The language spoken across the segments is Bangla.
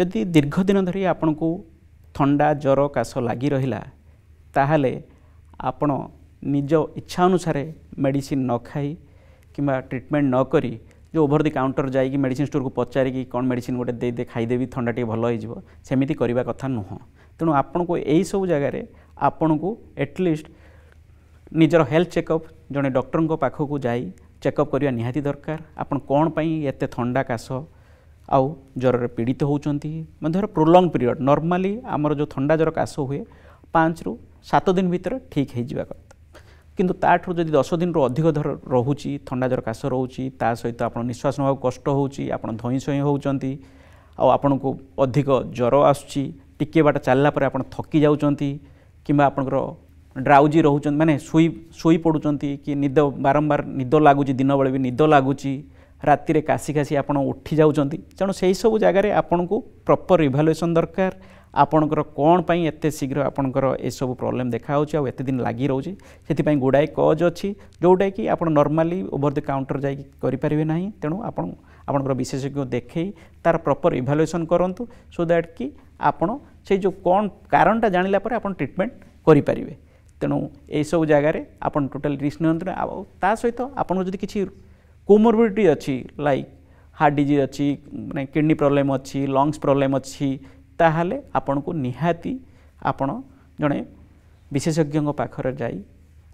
ଯଦି ଦୀର୍ଘଦିନ ଧରି ଆପଣଙ୍କୁ ଥଣ୍ଡା ଜ୍ୱର କାଶ ଲାଗି ରହିଲା ତାହେଲେ ଆପଣ ନିଜ ଇଚ୍ଛା ଅନୁସାରେ ମେଡ଼ିସିନ୍ ନ ଖାଇ କିମ୍ବା ଟ୍ରିଟମେଣ୍ଟ ନ କରି ଯେଉଁ ଓଭର ଦି କାଉଣ୍ଟର ଯାଇକି ମେଡ଼ିସିନ୍ ଷ୍ଟୋରକୁ ପଚାରିକି କ'ଣ ମେଡ଼ିସିନ୍ ଗୋଟେ ଦେଇଦେ ଖାଇଦେବି ଥଣ୍ଡା ଟିକେ ଭଲ ହେଇଯିବ ସେମିତି କରିବା କଥା ନୁହଁ ତେଣୁ ଆପଣଙ୍କୁ ଏହିସବୁ ଜାଗାରେ ଆପଣଙ୍କୁ ଏଟଲିଷ୍ଟ ନିଜର ହେଲ୍ଥ ଚେକଅପ୍ ଜଣେ ଡକ୍ଟରଙ୍କ ପାଖକୁ ଯାଇ ଚେକଅପ୍ କରିବା ନିହାତି ଦରକାର ଆପଣ କ'ଣ ପାଇଁ ଏତେ ଥଣ୍ଡା କାଶ ଆଉ ଜ୍ୱରରେ ପୀଡ଼ିତ ହେଉଛନ୍ତି ଧର ପ୍ରୋଲଙ୍ଗ ପିରିୟଡ୍ ନର୍ମାଲି ଆମର ଯେଉଁ ଥଣ୍ଡା ଜ୍ୱର କାଶ ହୁଏ ପାଞ୍ଚରୁ ସାତ ଦିନ ଭିତରେ ଠିକ୍ ହୋଇଯିବା କଥା କିନ୍ତୁ ତାଠାରୁ ଯଦି ଦଶ ଦିନରୁ ଅଧିକ ଧର ରହୁଛି ଥଣ୍ଡା ଜ୍ୱର କାଶ ରହୁଛି ତା ସହିତ ଆପଣ ନିଶ୍ୱାସ ନେବାକୁ କଷ୍ଟ ହେଉଛି ଆପଣ ଧଇଁ ସଇଁ ହେଉଛନ୍ତି ଆଉ ଆପଣଙ୍କୁ ଅଧିକ ଜ୍ୱର ଆସୁଛି ଟିକିଏ ବାଟ ଚାଲିଲା ପରେ ଆପଣ ଥକି ଯାଉଛନ୍ତି କିମ୍ବା ଆପଣଙ୍କର ଡ୍ରାଉଜି ରହୁଛନ୍ତି ମାନେ ଶୋଇ ଶୋଇ ପଡ଼ୁଛନ୍ତି କି ନିଦ ବାରମ୍ବାର ନିଦ ଲାଗୁଛି ଦିନବେଳେ ବି ନିଦ ଲାଗୁଛି ରାତିରେ କାଶି କାଶି ଆପଣ ଉଠି ଯାଉଛନ୍ତି ତେଣୁ ସେହିସବୁ ଜାଗାରେ ଆପଣଙ୍କୁ ପ୍ରପର୍ ଇଭାଲୁଏସନ୍ ଦରକାର ଆପଣଙ୍କର କ'ଣ ପାଇଁ ଏତେ ଶୀଘ୍ର ଆପଣଙ୍କର ଏସବୁ ପ୍ରୋବ୍ଲେମ୍ ଦେଖାହେଉଛି ଆଉ ଏତେ ଦିନ ଲାଗି ରହୁଛି ସେଥିପାଇଁ ଗୁଡ଼ାଏ କଜ୍ ଅଛି ଯେଉଁଟାକି ଆପଣ ନର୍ମାଲି ଓଭର୍ ଦି କାଉଣ୍ଟର ଯାଇକି କରିପାରିବେ ନାହିଁ ତେଣୁ ଆପଣ ଆପଣଙ୍କର ବିଶେଷଜ୍ଞ ଦେଖେଇ ତା'ର ପ୍ରପର୍ ଇଭାଲୁଏସନ୍ କରନ୍ତୁ ସୋ ଦ୍ୟାଟ୍ କି ଆପଣ ସେଇ ଯେଉଁ କ'ଣ କାରଣଟା ଜାଣିଲା ପରେ ଆପଣ ଟ୍ରିଟମେଣ୍ଟ କରିପାରିବେ ତେଣୁ ଏହିସବୁ ଜାଗାରେ ଆପଣ ଟୋଟାଲ୍ ରିସ୍କ ନିଅନ୍ତୁ ଆଉ ତା ସହିତ ଆପଣଙ୍କୁ ଯଦି କିଛି କୋମୋର୍ବିଡିଟି ଅଛି ଲାଇକ୍ ହାର୍ଟ ଡିଜିଜ୍ ଅଛି ମାନେ କିଡ଼ନୀ ପ୍ରୋବ୍ଲେମ୍ ଅଛି ଲଙ୍ଗସ୍ ପ୍ରୋବ୍ଲେମ୍ ଅଛି ତାହେଲେ ଆପଣଙ୍କୁ ନିହାତି ଆପଣ ଜଣେ ବିଶେଷଜ୍ଞଙ୍କ ପାଖରେ ଯାଇ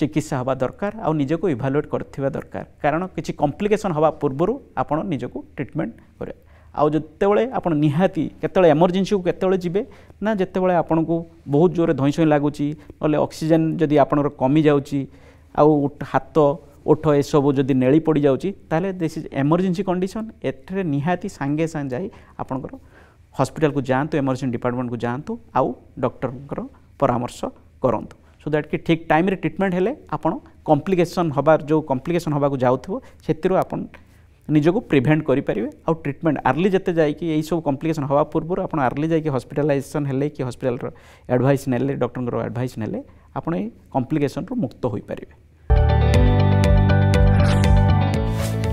ଚିକିତ୍ସା ହେବା ଦରକାର ଆଉ ନିଜକୁ ଇଭାଲୁଏଟ୍ କରିଥିବା ଦରକାର କାରଣ କିଛି କମ୍ପ୍ଲିକେସନ୍ ହେବା ପୂର୍ବରୁ ଆପଣ ନିଜକୁ ଟ୍ରିଟମେଣ୍ଟ କରିବେ ଆଉ ଯେତେବେଳେ ଆପଣ ନିହାତି କେତେବେଳେ ଏମର୍ଜେନ୍ସିକୁ କେତେବେଳେ ଯିବେ ନା ଯେତେବେଳେ ଆପଣଙ୍କୁ ବହୁତ ଜୋରରେ ଧଇଁ ସଇଁ ଲାଗୁଛି ନହେଲେ ଅକ୍ସିଜେନ୍ ଯଦି ଆପଣଙ୍କର କମିଯାଉଛି ଆଉ ହାତ ওঠ এসবু যদি নেড়ি পড়ি যাচ্ছি তাহলে দিস ইজ এমর্জেন্সি কন্ডিশন এতে নিহাতি সাঙ্গে সাঙ্গে যাই আপনার হসপিটাল কু যাতে এমর্জেন্সি ডিপার্টমেন্ট কু যাতে আউ ডক্টর পরামর্শ করতু সো দ্যাট কি ঠিক টাইমে ট্রিটমেন্ট হলে আপনার কম্প্লিকেসন হবার যে কম্প্লিকেসন হওয়া যাওয়া সেতির আপনার নিজক প্রিভেন্ট করে পারে আিটমেন্ট আর্লি যেতে যাই এইসব কম্প্লিকেসন হওয়া পূর্ব আপনার আর্লি যাই হসপিটালাইজেসন হলে কি হসপিটাল আডভাইস নেলে ডক্টর আডভাইস নেলে আপনার এই কম্প্লিকেসন মুক্ত হয়ে পারে